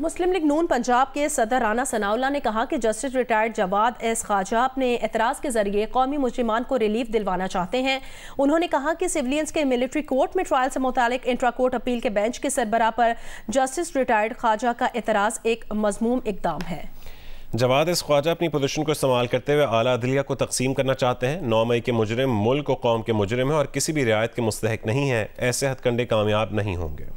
मुस्लिम league नून पंजाब के सदर राना सनाउल्ला ने कहा कि जस्टिस रिटायर्ड जवाद एस खाजा अपने एतराज़ के जरिए कौमी मुजरमान को रिलीफ दिलवाना चाहते हैं उन्होंने कहा कि सिविलियंस के मिलिट्री कोर्ट में ट्रायल से मुतल इंट्रा कोर्ट अपील के बेंच के सरबरा पर जस्टिस रिटायर्ड खाजा का एतराज़ एक मजमूम इकदाम है जवाद इस ख्वाजा अपनी पोजिशन को इस्तेमाल करते हुए आला अदलिया को तकसीम करना चाहते हैं नौ मई के मुजरम मुल्क और कौम के मुजरम हैं और किसी भी रियायत के मुस्तक नहीं है ऐसे हथकंडे कामयाब नहीं होंगे